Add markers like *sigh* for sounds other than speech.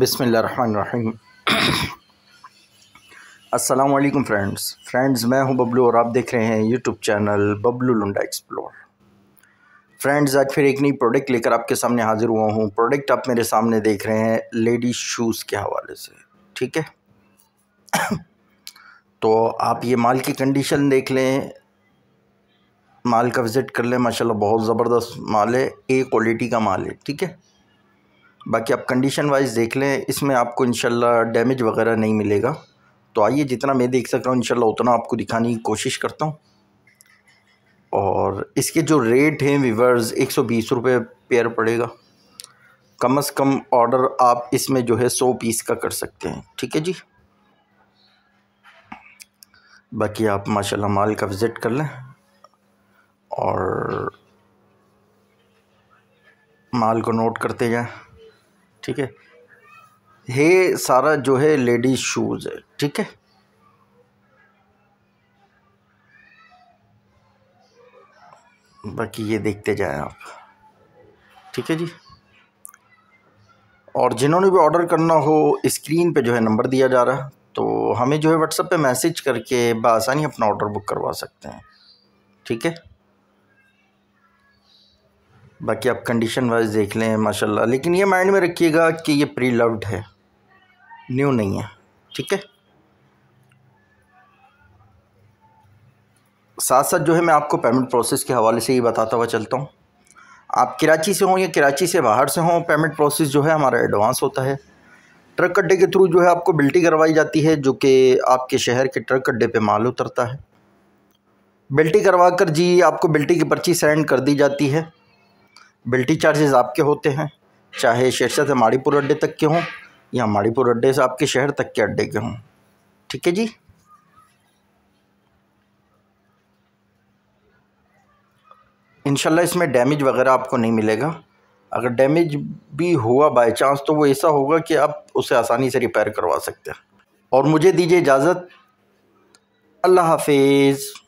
बिसमीम असलकम friends friends मैं हूं बबलू और आप देख रहे हैं यूट्यूब चैनल बबलू लुंडा एक्सप्लोर फ्रेंड्स आज फिर एक नई प्रोडक्ट लेकर आपके सामने हाज़िर हुआ हूं प्रोडक्ट आप मेरे सामने देख रहे हैं लेडीज़ शूज़ के हवाले से ठीक है *coughs* तो आप ये माल की कंडीशन देख लें माल का विज़िट कर लें माशाल्लाह बहुत ज़बरदस्त माल है ए क्वालिटी का माल है ठीक है बाकी आप कंडीशन वाइज देख लें इसमें आपको इनशाला डैमेज वगैरह नहीं मिलेगा तो आइए जितना मैं देख सक रहा हूँ इनशाला उतना आपको दिखाने की कोशिश करता हूँ और इसके जो रेट हैं वीवर्स एक सौ बीस रुपये पेयर पड़ेगा कम अज़ कम ऑर्डर आप इसमें जो है सौ पीस का कर सकते हैं ठीक है जी बाकी आप माशाल्लाह माल का विज़िट कर लें और माल को नोट करते जाएँ ठीक है हे सारा जो है लेडीज शूज़ है ठीक है बाकी ये देखते जाए आप ठीक है जी और जिन्होंने भी ऑर्डर करना हो स्क्रीन पे जो है नंबर दिया जा रहा है तो हमें जो है व्हाट्सएप पे मैसेज करके बसानी अपना ऑर्डर बुक करवा सकते हैं ठीक है बाकी आप कंडीशन वाइज देख लें माशाल्लाह लेकिन ये माइंड में रखिएगा कि ये प्री लव्ड है न्यू नहीं है ठीक है साथ साथ जो है मैं आपको पेमेंट प्रोसेस के हवाले से ही बताता हुआ चलता हूँ आप कराची से हों या कराची से बाहर से हों पेमेंट प्रोसेस जो है हमारा एडवांस होता है ट्रक अड्डे के थ्रू जो है आपको बिल्टी करवाई जाती है जो कि आपके शहर के ट्रक अड्डे पे माल उतरता है बिल्टी करवा कर जी आपको बिल्टी की पर्ची सेंड कर दी जाती है बिल्टी चार्जेस आपके होते हैं चाहे शीर्षा से माड़ीपुर अड्डे तक के हों या माड़ीपुर अड्डे से आपके शहर तक के अड्डे के हों ठीक है जी इनशाला इसमें डैमेज वगैरह आपको नहीं मिलेगा अगर डैमेज भी हुआ बाय चांस तो वो ऐसा होगा कि आप उसे आसानी से रिपेयर करवा सकते हैं और मुझे दीजिए इजाज़त अल्लाह हाफिज़